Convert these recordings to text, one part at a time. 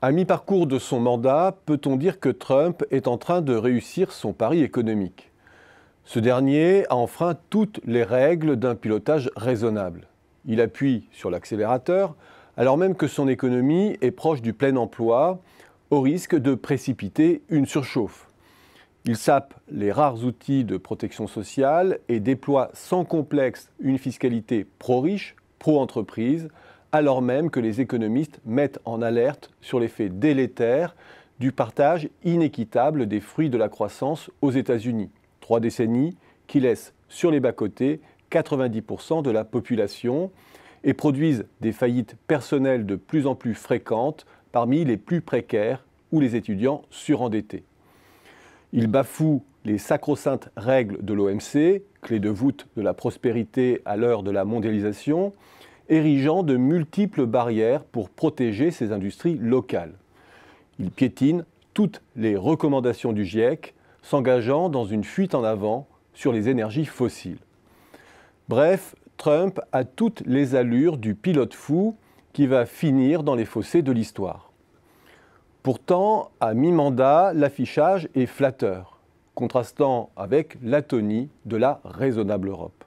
À mi-parcours de son mandat, peut-on dire que Trump est en train de réussir son pari économique Ce dernier a enfreint toutes les règles d'un pilotage raisonnable. Il appuie sur l'accélérateur, alors même que son économie est proche du plein emploi, au risque de précipiter une surchauffe. Il sape les rares outils de protection sociale et déploie sans complexe une fiscalité pro-riche, pro-entreprise, pro riche pro entreprise alors même que les économistes mettent en alerte sur l'effet délétère du partage inéquitable des fruits de la croissance aux États-Unis. Trois décennies qui laissent sur les bas-côtés 90% de la population et produisent des faillites personnelles de plus en plus fréquentes parmi les plus précaires ou les étudiants surendettés. Ils bafoue les sacro-saintes règles de l'OMC, clé de voûte de la prospérité à l'heure de la mondialisation, érigeant de multiples barrières pour protéger ses industries locales. Il piétine toutes les recommandations du GIEC, s'engageant dans une fuite en avant sur les énergies fossiles. Bref, Trump a toutes les allures du pilote fou qui va finir dans les fossés de l'histoire. Pourtant, à mi-mandat, l'affichage est flatteur, contrastant avec l'atonie de la raisonnable Europe.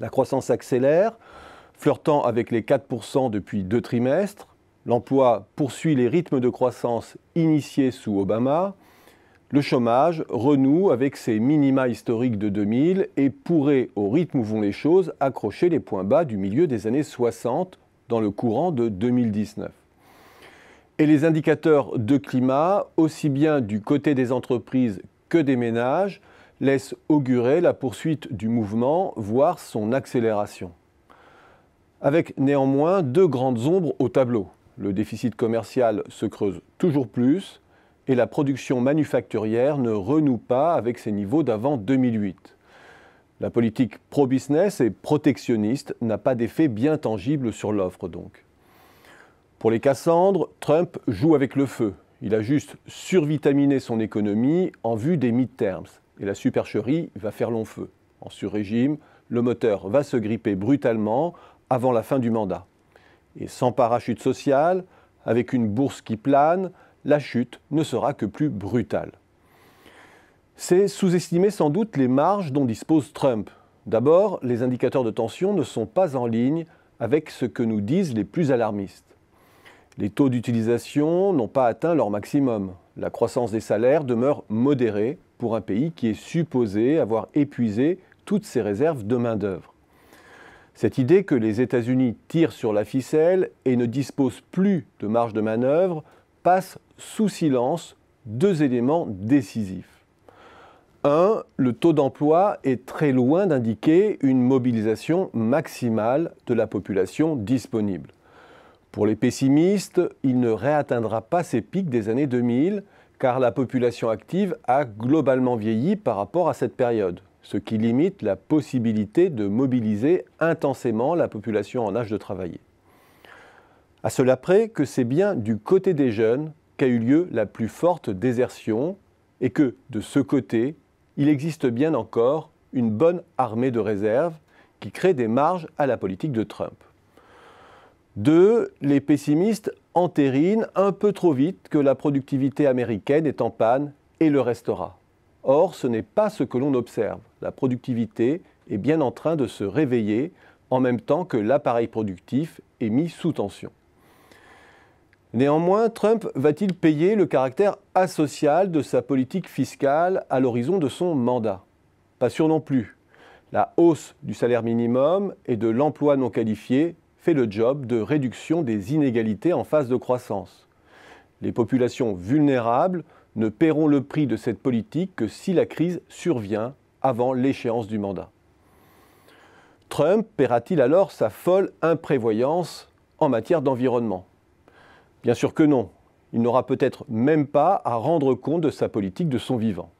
La croissance accélère, flirtant avec les 4% depuis deux trimestres. L'emploi poursuit les rythmes de croissance initiés sous Obama. Le chômage renoue avec ses minima historiques de 2000 et pourrait, au rythme où vont les choses, accrocher les points bas du milieu des années 60 dans le courant de 2019. Et les indicateurs de climat, aussi bien du côté des entreprises que des ménages, laissent augurer la poursuite du mouvement, voire son accélération avec néanmoins deux grandes ombres au tableau. Le déficit commercial se creuse toujours plus et la production manufacturière ne renoue pas avec ses niveaux d'avant 2008. La politique pro-business et protectionniste n'a pas d'effet bien tangible sur l'offre donc. Pour les Cassandres, Trump joue avec le feu. Il a juste survitaminé son économie en vue des mid-terms. Et la supercherie va faire long feu. En sur-régime, le moteur va se gripper brutalement avant la fin du mandat. Et sans parachute social, avec une bourse qui plane, la chute ne sera que plus brutale. C'est sous-estimer sans doute les marges dont dispose Trump. D'abord, les indicateurs de tension ne sont pas en ligne avec ce que nous disent les plus alarmistes. Les taux d'utilisation n'ont pas atteint leur maximum. La croissance des salaires demeure modérée pour un pays qui est supposé avoir épuisé toutes ses réserves de main-d'œuvre. Cette idée que les États-Unis tirent sur la ficelle et ne disposent plus de marge de manœuvre passe sous silence deux éléments décisifs. 1. le taux d'emploi est très loin d'indiquer une mobilisation maximale de la population disponible. Pour les pessimistes, il ne réatteindra pas ses pics des années 2000, car la population active a globalement vieilli par rapport à cette période ce qui limite la possibilité de mobiliser intensément la population en âge de travailler. À cela près que c'est bien du côté des jeunes qu'a eu lieu la plus forte désertion et que, de ce côté, il existe bien encore une bonne armée de réserve qui crée des marges à la politique de Trump. Deux, les pessimistes entérinent un peu trop vite que la productivité américaine est en panne et le restera. Or, ce n'est pas ce que l'on observe. La productivité est bien en train de se réveiller en même temps que l'appareil productif est mis sous tension. Néanmoins, Trump va-t-il payer le caractère asocial de sa politique fiscale à l'horizon de son mandat Pas sûr non plus. La hausse du salaire minimum et de l'emploi non qualifié fait le job de réduction des inégalités en phase de croissance. Les populations vulnérables ne paieront le prix de cette politique que si la crise survient avant l'échéance du mandat. Trump paiera-t-il alors sa folle imprévoyance en matière d'environnement Bien sûr que non. Il n'aura peut-être même pas à rendre compte de sa politique de son vivant.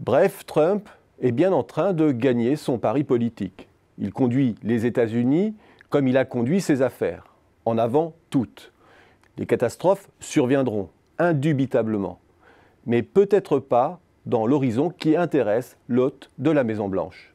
Bref, Trump est bien en train de gagner son pari politique. Il conduit les États-Unis comme il a conduit ses affaires, en avant toutes. Les catastrophes surviendront, indubitablement mais peut-être pas dans l'horizon qui intéresse l'hôte de la Maison Blanche.